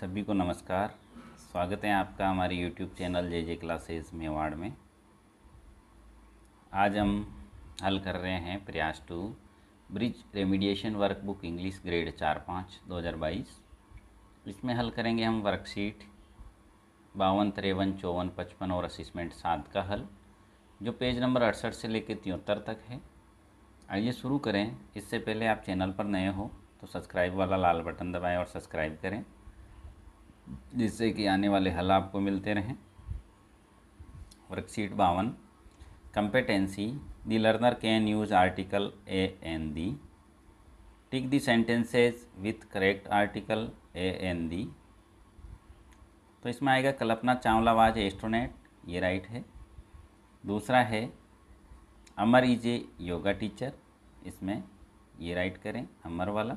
सभी को नमस्कार स्वागत है आपका हमारे YouTube channel J J classes Mewar में आज हम हल कर रहे हैं Prayas to bridge remediation workbook English grade चार पाँच दो हज़ार बाईस इसमें हल करेंगे हम वर्कशीट बावन तिरवन चौवन पचपन और असिसमेंट सात का हल जो पेज नंबर अड़सठ से लेकर तिहत्तर तक है आइए शुरू करें इससे पहले आप चैनल पर नए हो तो सब्सक्राइब वाला लाल बटन दबाएं और सब्सक्राइब करें जिससे कि आने वाले हल आपको मिलते रहें वर्कशीट बावन competency the learner can use article a an the tick the sentences with correct article a an the तो इसमें आएगा कल्पना चावला वाज एस्ट्रोनेट ये राइट है दूसरा है Amar is a yoga teacher इसमें ये राइट करें अमर वाला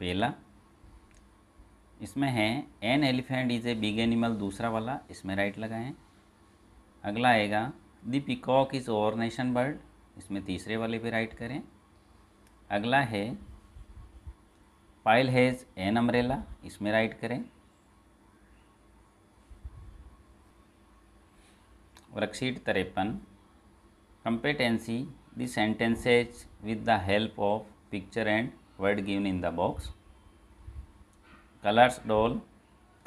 पहला इसमें है an elephant is a big animal दूसरा वाला इसमें राइट लगाएं अगला आएगा the peacock is our nation bird इसमें तीसरे वाले पे राइट करें अगला है पाइल हैज़ एन अम्ब्रेला इसमें राइट करें वर्कशीट तरेपन competency sentences with the help of picture and word word in the box colors doll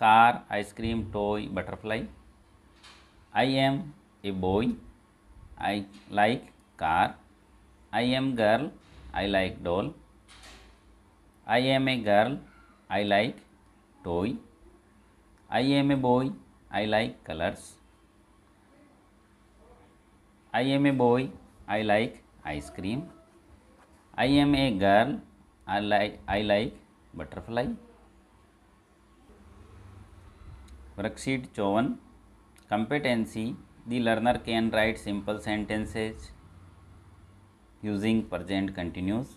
car ice cream toy butterfly i am a boy i like car i am girl i like doll i am a girl i like toy i am a boy i like colors i am a boy i like ice cream i am a girl i like i like butterfly Worksheet 54 Competency The learner can write simple sentences using present continuous.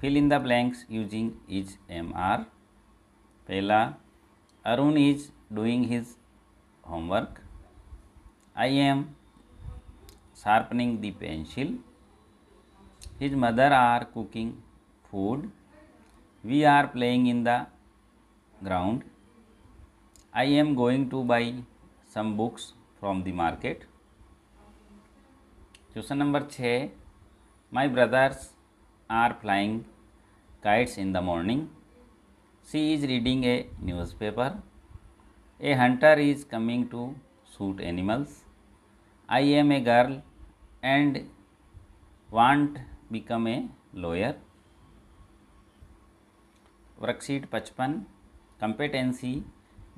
Fill in the blanks using is MR. Pela, Arun is doing his homework. I am sharpening the pencil his mother are cooking food we are playing in the ground I am going to buy some books from the market question number छः my brothers are flying kites in the morning she is reading a news paper a hunter is coming to shoot animals I am a girl and want become a lawyer worksheet पचपन competency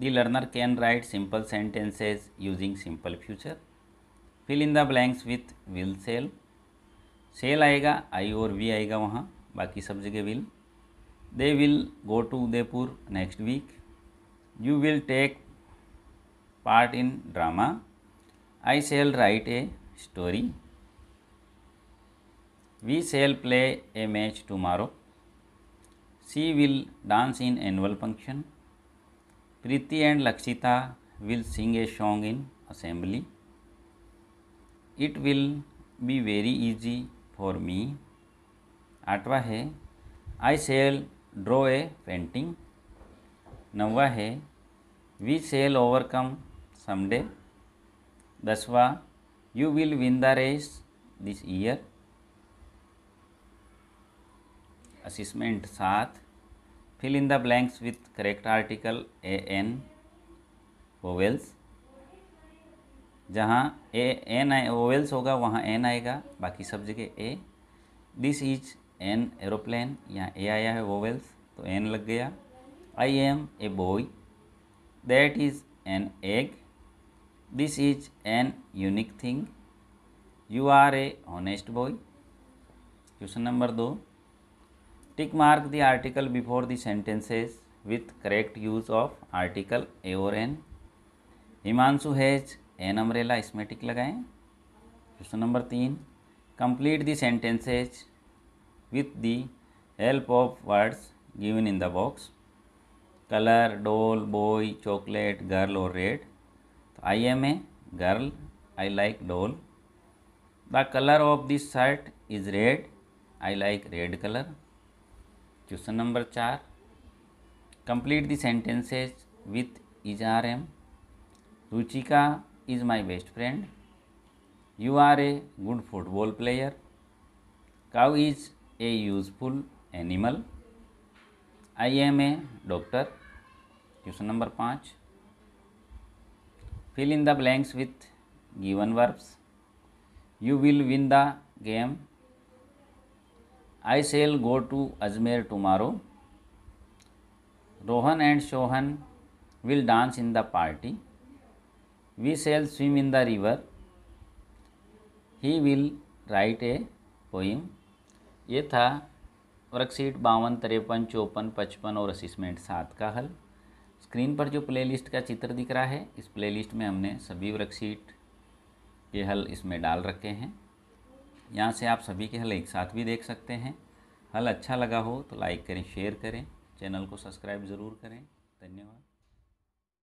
the learner can write simple sentences using simple future fill in the blanks with will shall shall aayega I or we aayega wahan baki sab jagah will they will go to udaipur next week you will take part in drama I shall write a story we shall play a match tomorrow she will dance in annual function Priti and Lakshita will sing a song in assembly. It will be very easy for me. Atva I shall draw a painting. Navva we shall overcome someday. Dasva, you will win the race this year. Assessment 7. fill in the blanks with correct article a n vowels जहाँ A N आए vowels होगा वहाँ N आएगा बाकी सब जगह a this is an aeroplane यहाँ a आया है ओवेल्स तो एन लग गया I am a boy that is an egg this is an unique thing you are an honest boy question number दो tick mark the article before the sentences with correct use of article a or an Himanshu has an umbrella इसमें tick लगाएं question number तीन complete the sentences with the help of words given in the box colour doll boy chocolate girl और red तो I am a girl I like doll the colour of this shirt is red I like red colour question number चार complete the sentences with is are am Ruchika is my best friend you are a good football player cow is a useful animal I am a doctor question number पाँच fill in the blanks with given verbs you will win the game I shall go to Ajmer tomorrow Rohan and Shohan will dance in the party we shall swim in the river he will write a poem ये था worksheet बावन तिरपन चौपन पचपन और assessment सात का हल स्क्रीन पर जो प्लेलिस्ट का चित्र दिख रहा है इस प्लेलिस्ट में हमने सभी वर्कशीट के हल इसमें डाल रखे हैं यहाँ से आप सभी के हल एक साथ भी देख सकते हैं हल अच्छा लगा हो तो लाइक करें शेयर करें चैनल को सब्सक्राइब ज़रूर करें धन्यवाद